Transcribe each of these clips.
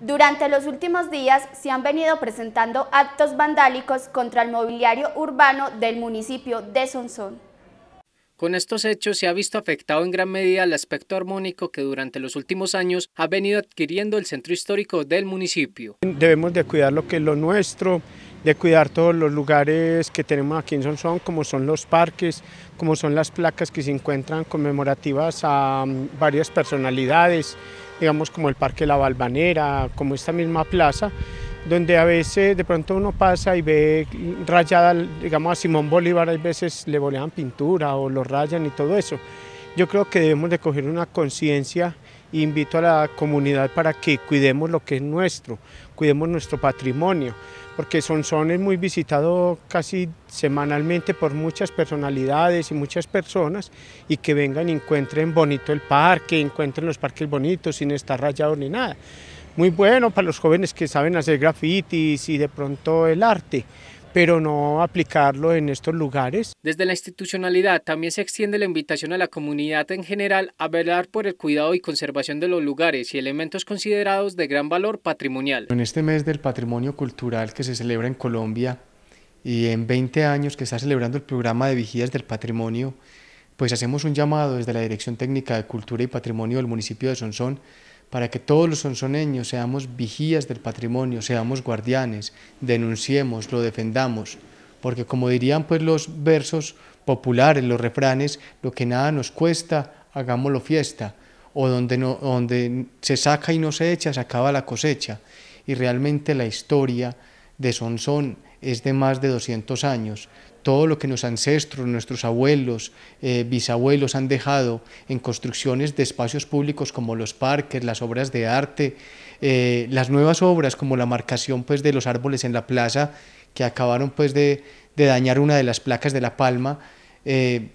Durante los últimos días se han venido presentando actos vandálicos contra el mobiliario urbano del municipio de Sonsón. Con estos hechos se ha visto afectado en gran medida el aspecto armónico que durante los últimos años ha venido adquiriendo el centro histórico del municipio. Debemos de cuidar lo que es lo nuestro, de cuidar todos los lugares que tenemos aquí en Sonsón, como son los parques, como son las placas que se encuentran conmemorativas a mm, varias personalidades, digamos como el Parque La Balvanera, como esta misma plaza, donde a veces de pronto uno pasa y ve rayada, digamos a Simón Bolívar, a veces le bolean pintura o lo rayan y todo eso. Yo creo que debemos de coger una conciencia invito a la comunidad para que cuidemos lo que es nuestro, cuidemos nuestro patrimonio, porque son es muy visitado casi semanalmente por muchas personalidades y muchas personas y que vengan y encuentren bonito el parque, encuentren los parques bonitos sin estar rayados ni nada. Muy bueno para los jóvenes que saben hacer grafitis y de pronto el arte, pero no aplicarlo en estos lugares. Desde la institucionalidad también se extiende la invitación a la comunidad en general a velar por el cuidado y conservación de los lugares y elementos considerados de gran valor patrimonial. En este mes del patrimonio cultural que se celebra en Colombia y en 20 años que está celebrando el programa de vigías del patrimonio, pues hacemos un llamado desde la Dirección Técnica de Cultura y Patrimonio del municipio de Sonsón para que todos los sonsoneños seamos vigías del patrimonio, seamos guardianes, denunciemos, lo defendamos, porque como dirían pues los versos populares, los refranes, lo que nada nos cuesta, hagámoslo fiesta, o donde, no, donde se saca y no se echa, se acaba la cosecha. Y realmente la historia de Sonsón es de más de 200 años, todo lo que nuestros ancestros, nuestros abuelos, eh, bisabuelos han dejado en construcciones de espacios públicos como los parques, las obras de arte, eh, las nuevas obras como la marcación pues, de los árboles en la plaza que acabaron pues, de, dañar una de las placas de La Palma. Eh,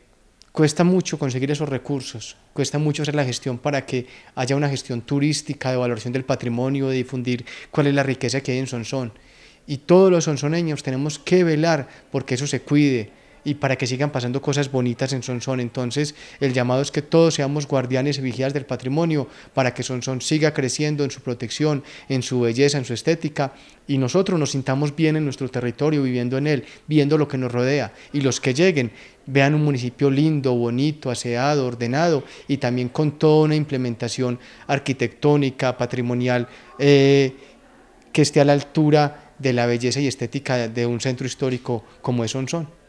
cuesta mucho conseguir esos recursos, cuesta mucho hacer la gestión para que haya una gestión turística, de valoración del patrimonio, de difundir cuál es la riqueza que hay en Sonsón y todos los sonsoneños tenemos que velar porque eso se cuide y para que sigan pasando cosas bonitas en Sonzón. Entonces, el llamado es que todos seamos guardianes y vigías del patrimonio para que Sonzón siga creciendo en su protección, en su belleza, en su estética y nosotros nos sintamos bien en nuestro territorio, viviendo en él, viendo lo que nos rodea y los que lleguen vean un municipio lindo, bonito, aseado, ordenado y también con toda una implementación arquitectónica, patrimonial, eh, que esté a la altura de la belleza y estética de un centro histórico como es Sonsón.